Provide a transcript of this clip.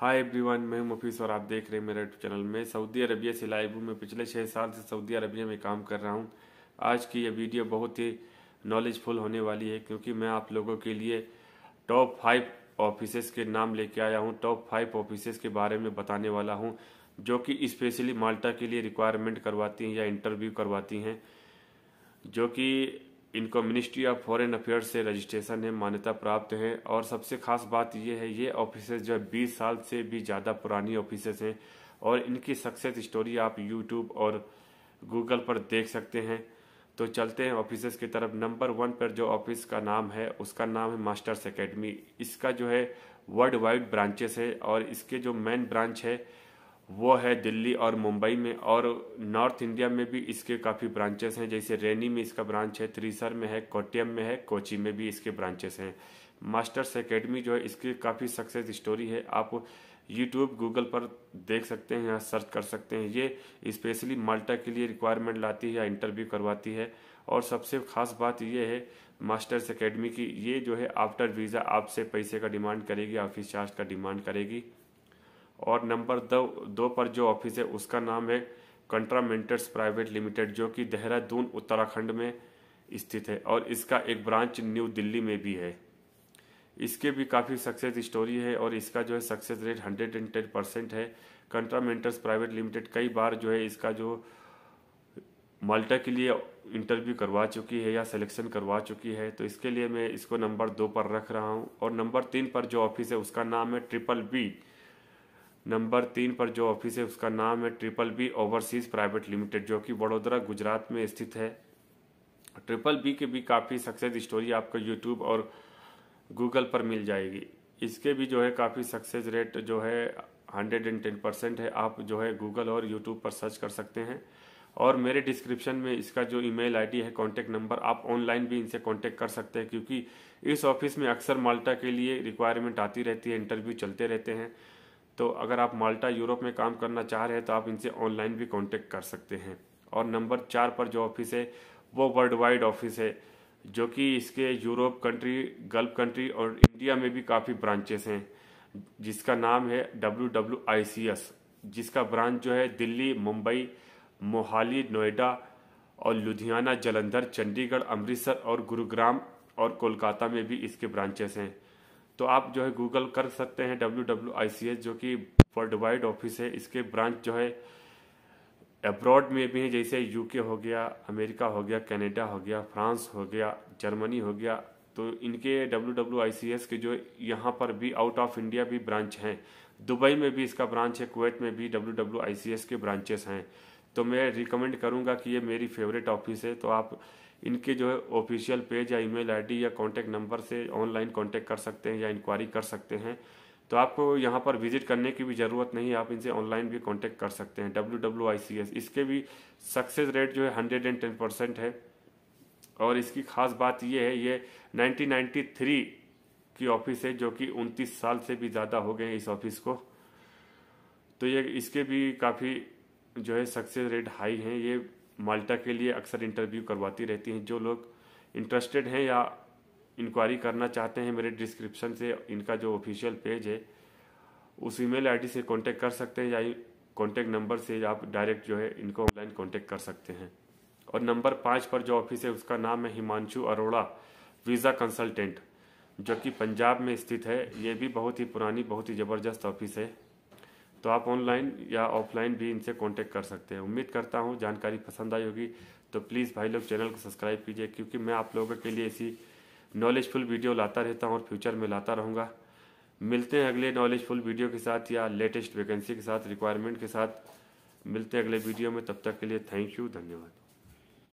hi everyone मैं मुफीस और आप देख रहे हैं मेरा यूट्यूब चैनल में सऊदी अरबिया से लाइव हूँ मैं पिछले छः साल से सऊदी अरबिया में काम कर रहा हूँ आज की यह वीडियो बहुत ही नॉलेजफुल होने वाली है क्योंकि मैं आप लोगों के लिए टॉप फाइव ऑफिस के नाम लेके आया हूँ टॉप फाइव ऑफिस के बारे में बताने वाला हूँ जो कि स्पेशली माल्टा के लिए रिक्वायरमेंट करवाती हैं या इंटरव्यू करवाती हैं जो कि इनको मिनिस्ट्री ऑफ फॉरेन अफेयर्स से रजिस्ट्रेशन है मान्यता प्राप्त है और सबसे खास बात यह है ये ऑफिस जो है बीस साल से भी ज़्यादा पुरानी ऑफिस हैं और इनकी सक्सेस स्टोरी आप यूट्यूब और गूगल पर देख सकते हैं तो चलते हैं ऑफिस की तरफ नंबर वन पर जो ऑफिस का नाम है उसका नाम है मास्टर्स एकेडमी इसका जो है वर्ल्ड वाइड ब्रांचेस है और इसके जो मेन ब्रांच है वो है दिल्ली और मुंबई में और नॉर्थ इंडिया में भी इसके काफ़ी ब्रांचेस हैं जैसे रेनी में इसका ब्रांच है त्रिसर में है कोट्यम में है कोची में भी इसके ब्रांचेस हैं मास्टर्स एकेडमी जो है इसकी काफ़ी सक्सेस स्टोरी है आप यूट्यूब गूगल पर देख सकते हैं या सर्च कर सकते हैं ये स्पेशली माल्टा के लिए रिक्वायरमेंट लाती है या इंटरव्यू करवाती है और सबसे खास बात यह है मास्टर्स एकेडमी की ये जो है आफ्टर वीज़ा आपसे पैसे का डिमांड करेगी ऑफिस चार्ज का डिमांड करेगी और नंबर दो दो पर जो ऑफिस है उसका नाम है कंट्रामेंटर्स प्राइवेट लिमिटेड जो कि देहरादून उत्तराखंड में स्थित है और इसका एक ब्रांच न्यू दिल्ली में भी है इसके भी काफ़ी सक्सेस स्टोरी है और इसका जो है success rate hundred and ten percent है कंट्रामेंटर्स प्राइवेट लिमिटेड कई बार जो है इसका जो माल्टा के लिए इंटरव्यू करवा चुकी है या सिलेक्शन करवा चुकी है तो इसके लिए मैं इसको नंबर दो पर रख रहा हूँ और नंबर तीन पर जो ऑफिस है उसका नाम है ट्रिपल बी नंबर तीन पर जो ऑफिस है उसका नाम है triple B overseas private limited जो कि वडोदरा गुजरात में स्थित है ट्रिपल बी की भी काफ़ी सक्सेस स्टोरी आपको यूट्यूब और गूगल पर मिल जाएगी इसके भी जो है काफ़ी सक्सेस रेट जो है हंड्रेड एंड टेन परसेंट है आप जो है गूगल और यूट्यूब पर सर्च कर सकते हैं और मेरे डिस्क्रिप्शन में इसका जो ईमेल आईडी है कॉन्टैक्ट नंबर आप ऑनलाइन भी इनसे कॉन्टैक्ट कर सकते हैं क्योंकि इस ऑफिस में अक्सर माल्टा के लिए रिक्वायरमेंट आती रहती है इंटरव्यू चलते रहते हैं तो अगर आप माल्टा यूरोप में काम करना चाह रहे हैं तो आप इनसे ऑनलाइन भी कॉन्टेक्ट कर सकते हैं और नंबर चार पर जो ऑफिस है वो वर्ल्ड वाइड ऑफिस है जो कि इसके यूरोप कंट्री गल्फ कंट्री और इंडिया में भी काफ़ी ब्रांचेस हैं जिसका नाम है W W I C S जिसका ब्रांच जो है दिल्ली मुंबई मोहाली नोएडा और लुधियाना जलंधर चंडीगढ़ अमृतसर और गुरुग्राम और कोलकाता में भी इसके ब्रांचेस हैं तो आप जो है गूगल कर सकते हैं W W I C S जो कि वर्ल्ड वाइड ऑफिस है इसके ब्रांच जो है अब्रॉड में भी हैं जैसे यूके हो गया अमेरिका हो गया कनाडा हो गया फ्रांस हो गया जर्मनी हो गया तो इनके W W I C S के जो यहाँ पर भी आउट ऑफ इंडिया भी ब्रांच हैं दुबई में भी इसका ब्रांच है कुवैत में भी W W I C S के ब्रांचेस हैं तो मैं रिकमेंड करूँगा कि ये मेरी फेवरेट ऑफिस है तो आप इनके जो है ऑफिशियल पेज या ईमेल आईडी या कॉन्टैक्ट नंबर से ऑनलाइन कांटेक्ट कर सकते हैं या इंक्वायरी कर सकते हैं तो आपको यहाँ पर विजिट करने की भी ज़रूरत नहीं आप इनसे ऑनलाइन भी कांटेक्ट कर सकते हैं W W I C S इसके भी सक्सेस रेट जो है हंड्रेड एंड टेन परसेंट है और इसकी खास बात यह है ये नाइनटीन थ्री की ऑफिस है जो कि उनतीस साल से भी ज़्यादा हो गए हैं इस ऑफिस को तो ये इसके भी काफ़ी जो है सक्सेस रेट हाई हैं ये माल्टा के लिए अक्सर इंटरव्यू करवाती रहती हैं जो लोग इंटरेस्टेड हैं या इंक्वायरी करना चाहते हैं मेरे डिस्क्रिप्शन से इनका जो ऑफिशियल पेज है उस ईमेल आईडी से कांटेक्ट कर सकते हैं या कांटेक्ट नंबर से आप डायरेक्ट जो है इनको ऑनलाइन कांटेक्ट कर सकते हैं और नंबर पाँच पर जो ऑफिस है उसका नाम है हिमांशु अरोड़ा वीज़ा कंसल्टेंट जो कि पंजाब में स्थित है ये भी बहुत ही पुरानी बहुत ही ज़बरदस्त ऑफिस है तो आप ऑनलाइन या ऑफलाइन भी इनसे कॉन्टैक्ट कर सकते हैं उम्मीद करता हूँ जानकारी पसंद आई होगी तो प्लीज़ भाई लोग चैनल को सब्सक्राइब कीजिए क्योंकि मैं आप लोगों के लिए ऐसी नॉलेजफुल वीडियो लाता रहता हूँ और फ्यूचर में लाता रहूँगा मिलते हैं अगले नॉलेजफुल वीडियो के साथ या लेटेस्ट वैकेंसी के साथ रिक्वायरमेंट के साथ मिलते हैं अगले वीडियो में तब तक के लिए थैंक यू धन्यवाद